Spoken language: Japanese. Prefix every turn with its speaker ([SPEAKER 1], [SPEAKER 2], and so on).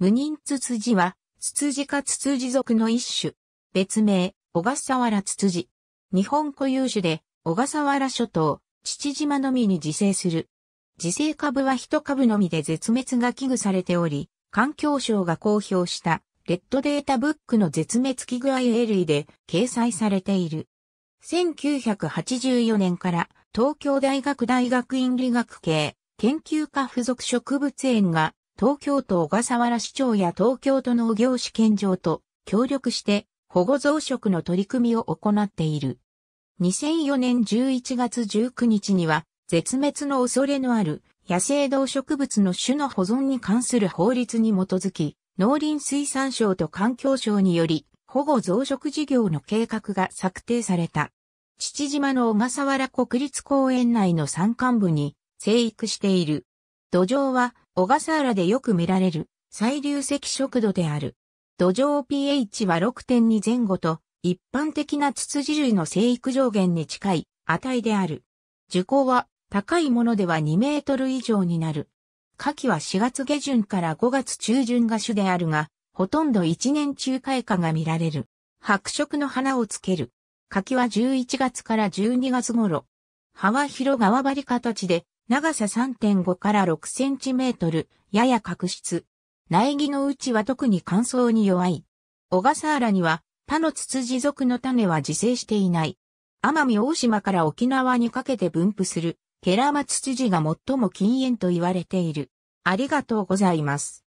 [SPEAKER 1] 無人ツツジ
[SPEAKER 2] は、ツツジかツツジ属の一種。別名、小笠原ツツジ。日本固有種で、小笠原諸島、父島のみに自生する。自生株は一株のみで絶滅が危惧されており、環境省が公表した、レッドデータブックの絶滅危惧 IA 類で掲載されている。1984年から東京大学大学院理学系研究科付属植物園が東京都小笠原市長や東京都農業試験場と協力して保護増殖の取り組みを行っている。2004年11月19日には絶滅の恐れのある野生動植物の種の保存に関する法律に基づき農林水産省と環境省により保護増殖事業の計画が策定された。父島の小笠原国立公園内の山間部に生育している土壌は小笠原でよく見られる最流石食土である。土壌 pH は6.2前後と一般的なツツジ類の生育上限に近い値である。樹高は高いものでは2メートル以上になる。夏季は4月下旬から5月中旬が主であるが、ほとんど一年中開花が見られる。白色の花をつける。柿は11月から12月頃。葉は広わ張り形で長さ3.5から6センチメートル、やや角質。苗木のうちは特に乾燥に弱い。小笠原には、他のツツジ属の種は自生していない。奄美大島から沖縄にかけて分布する、ケラマツツジが最も禁煙と言われている。ありがとうございます。